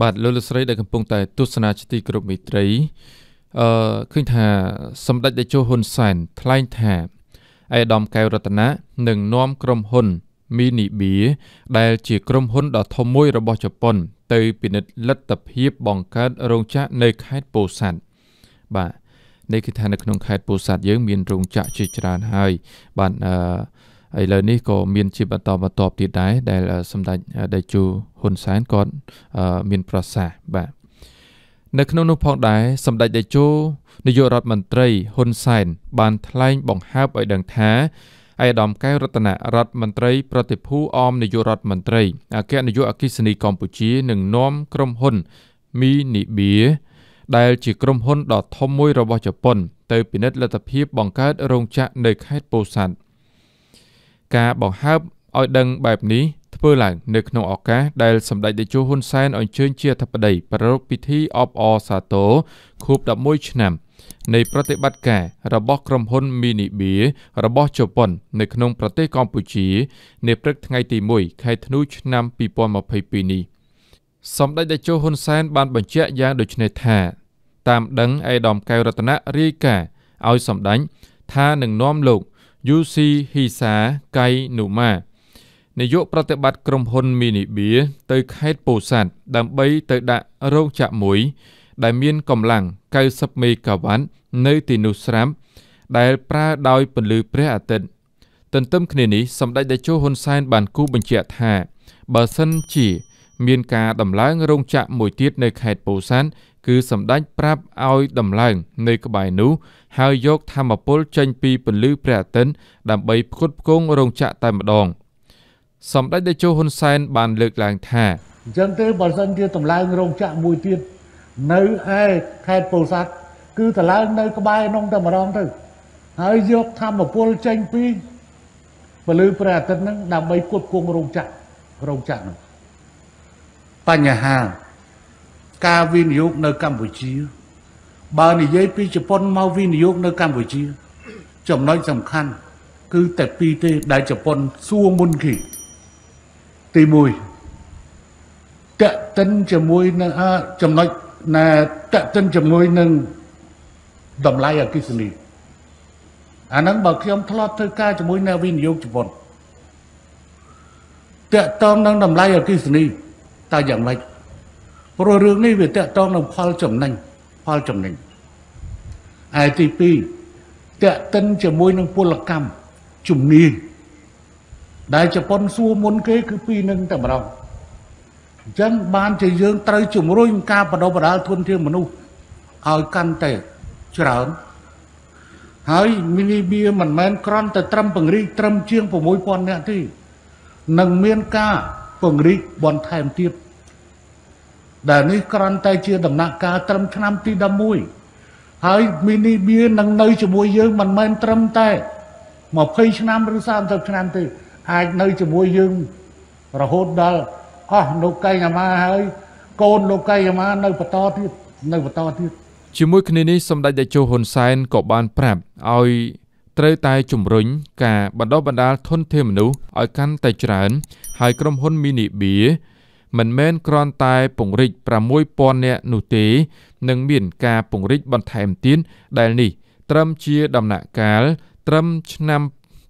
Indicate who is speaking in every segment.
Speaker 1: បាទលោកលោកស្រីដែលកំពុងតែទស្សនាជាទីគោរពមេត្រីអឺឃើញថាសម្ដេចតេជោហ៊ុនសែនថ្លែងថាអេដាមកែវរតនានឹងនាំក្រុមហ៊ុន Mini Beer ដែល ជាក្រុមហ៊ុនដ៏ធំមួយរបស់ជប៉ុនទៅពិនិត្យលទ្ធភាពបង្កើតរោងចក្រនៅខេត្តពោធិ៍សាត់បាទនេះគឺថានៅក្នុងខេត្តពោធិ៍សាត់យើងមានរោងចក្រជាច្រើនហើយបាទអឺឥឡូវនេះក៏មាន ជាបន្តបន្ទាប់ទៀតដែរដែលសម្ដេចតេជោហ៊ុនសែនគាត់មានប្រសាសន៍បាទនៅក្នុងនោះផងដែរសម្ដេចតេជោនាយករដ្ឋមន្ត្រីហ៊ុនសែនបានថ្លែងបង្ហើបឲ្យដឹងថាឯកឧត្តមកែវរតនៈរដ្ឋមន្ត្រីប្រតិភូអមនាយករដ្ឋមន្ត្រីអគ្គនាយកអគ្គិសនីកម្ពុជានឹងនាំក្រុមហ៊ុន Minibia ដែលជាក្រុមហ៊ុនដ៏ធំមួយ របស់ជប៉ុន ទៅពិនិត្យលទ្ធភាពបង្កើតរោងចក្រនៅខេត្តពោធិ៍សាត់។ការបង្ហើបឲ្យដឹងបែបនេះធ្វើឡើង នៅក្នុងឱកាសដែលសម្ដេចតេជោហ៊ុនសែនអញ្ជើញជាអធិបតីប្រារព្ធពិធីអបអរសាទរខួប11ឆ្នាំ នៃប្រតិបត្តិការរបស់ក្រុមហ៊ុន Minibia របស់ជប៉ុននៅក្នុងប្រទេសកម្ពុជានាព្រឹកថ្ងៃទី1ខែធ្នូឆ្នាំ2022នេះសម្ដេចតេជោហ៊ុនសែន បានបញ្ជាក់យ៉ាងដូចនេះថា តាម ដឹងឯកឧត្តមកែវរតនៈរាយការណ៍ឲ្យសម្ដេចថានឹងនាំលោកយូស៊ីហ៊ីសាកៃនូម៉ានាយកប្រតិបត្តិក្រុមហ៊ុនមីនីបៀទៅ ខេត្តពោធិ៍សាត់ដើម្បីទៅដាក់រោងចក្រមួយ ដែលមានកម្លាំង90មេហ្គាវ៉ាត់នៅទីនោះស្រាប់ដែលប្រើដោយ ពន្លឺព្រះអាទិត្យទន្ទឹមគ្នានេះសម្ដេចតេជោហ៊ុនសែនបានគូបញ្ជាក់ថាបើសិនជា មាន ការដំឡើងរោងចក្រមួយទៀតនៅខេត្តពោធិ៍សាត់គឺសម្ដេចប្រាប់ឲ្យដំឡើងនៅក្បែរនោះ ហើយយកធម្មពលចេញពីពន្លឺព្រះអាទិត្យដើម្បីផ្គត់ផ្គង់រោងចក្រតែម្ដង សម្ដេចតេជោហ៊ុនសែន បានលើកឡើងថាអញ្
Speaker 2: ចឹងទេបើសិនជាដំឡើងរោងចក្រមួយទៀតនៅឯខេត្តពោធិ៍សាត់គឺដំឡើងនៅ ក្បែរនោះតែម្ដងទៅ ហើយយកធម្មពលចេញពីពន្លឺព្រះអាទិត្យហ្នឹង ដើម្បីផ្គត់ផ្គង់រោងចក្ររោងចក្រនោះបញ្ហាការវិនិយោគនៅកម្ពុជាបើនិយាយពីជប៉ុនមកវិនិយោគនៅកម្ពុជាចំណុចសំខាន់គឺតែពីរទេដែលជប៉ុនសួរមុនគេទី1តកតិនជាមួយនឹងចំណុចណែតកតិនជាមួយនឹងតម្លៃអគិសនីអាហ្នឹងបើខ្ញុំធ្លាប់ធ្វើការជាមួយនៅវិនិយោគជប៉ុនតកតងនឹងតម្លៃអគិសនីតើយ៉ាងម៉េចព្រោះរឿងនេះវាតកតងនឹងផលចំណេញផលចំណេញហើយទី2តកតិនជាមួយនឹងពលកម្មជំនាញដែលជប៉ុនសួរមុនគេ គឺពីនឹងតែម្ដងអញ្ចឹងបានជាយើង ត្រូវជំរុញការបដិបដាលធនធានមនុស្សឲ្យកាន់តែច្រើនហើយមីនីបៀមិនមែនក្រំតែត្រឹមពង្រីកត្រឹមជាង6000នាក់ទេនឹងមានការពង្រីកបន្ថែមទៀតដែលនេះគ្រាន់តែជាដំណាក់កាលត្រឹមឆ្នាំទី11ហើយមីនីបៀនឹងនៅជាមួយយើង មិនមែនត្រឹមតែ20ឆ្នាំឬ30ឆ្នាំទេអាចនៅជាមួយយើងរហូតដល់អស់លោកកៃអាម៉ាហើយ កូនលោកកៃអាម៉ានៅបន្តទៀតនៅបន្តទៀត
Speaker 1: ជាមួយគ្នានេះសម្ដេចតេជោហ៊ុនសែនក៏បាន ប្រាប់ឲ្យត្រូវតែជំរុញការបណ្ដុះបណ្ដាលធនធានមនុស្សឲ្យកាន់តែច្រើន ហើយក្រុមហ៊ុន Mini Beer មិនមែនគ្រាន់តែពង្រីក6000នាក់នោះទេនឹងមានការពង្រីកបន្ថែមទៀតដែលនេះ ត្រឹមជាដំណាក់កាល ត្រឹមឆ្នាំ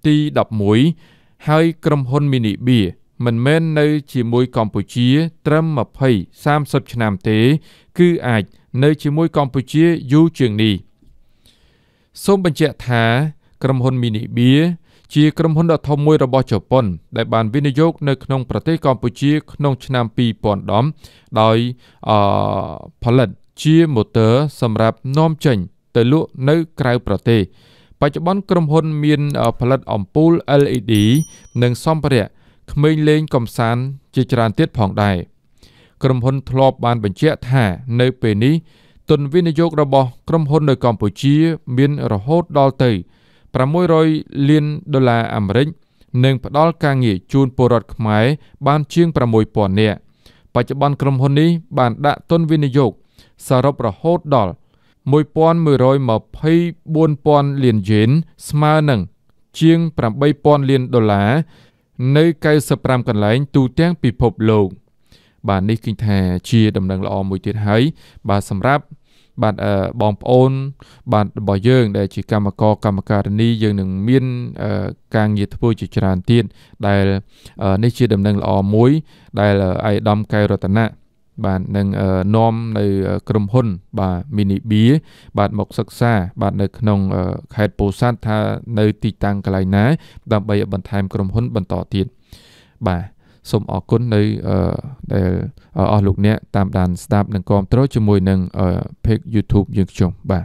Speaker 1: ទី11ហើយក្រុមហ៊ុន Mini Beer មិនមែននៅ ជាមួយកម្ពុជា ត្រឹម20 30ឆ្នាំទេ គឺអាចនៅជាមួយកម្ពុជាយូរជាងនេះ សូមបញ្ជាក់ថា ក្រុមហ៊ុន Mini Beer ជាក្រុមហ៊ុនដ៏ធំមួយរបស់ជប៉ុនដែល បានវិនិយោគនៅក្នុងប្រទេសកម្ពុជា ក្នុងឆ្នាំ2010ដោយអផលិតជាម៉ូទ័រសម្រាប់នាំចេញទៅលក់នៅក្រៅប្រទេសបច្ចុប្បន្នក្រុមហ៊ុនមានផលិតអំពូល LED និងសម្ភារៈក្មេងលេងកំសាន្តជាច្រើនទៀតផងដែរក្រុមហ៊ុនធ្លាប់បានបញ្ជាក់ថា នៅពេលនេះទុនវិនិយោគរបស់ ក្រុមហ៊ុន នៅកម្ពុជាមានរហូតដល់ទៅ600លានដុល្លារអាមេរិកនិងផ្ដល់ការងារជូនពលរដ្ឋខ្មែរបានជាង6000នាក់បច្ចុប្បន្នក្រុមហ៊ុននេះ បានដាក់ទុនវិនិយោគសរុបរហូតដល់1124,000លានយេន ស្មើនឹងជាង8,000លានដុល្លារនៅ95កន្លែងទូទាំងពិភពលោកបាទនេះគឺថាជា ដំណឹងល្អមួយទៀតហើយបាទសម្រាប់បាទបងប្អូន បាទរបស់យើង ដែលជាកម្មករកម្មការិនីយើងនឹងមានការងារធ្វើជាច្រើនទៀតដែលនេះជាដំណឹងល្អមួយ ដែលអាយដាមកែវរតនាបាទនឹងនាំនៅក្រុមហ៊ុន បាទ mini beer បាទមកសិក្សា បាទនៅក្នុងខេត្តពោធិ៍សាត់ថានៅទីតាំងកន្លែងណាដើម្បីបន្ថែមក្រុមហ៊ុនបន្តទៀតបាទសូមអរគុណនៅដែលអស់លោកអ្នកតាមដានស្ដាប់និងគាំទ្រជាមួយនឹង page YouTube យើងខ្ញុំបាទ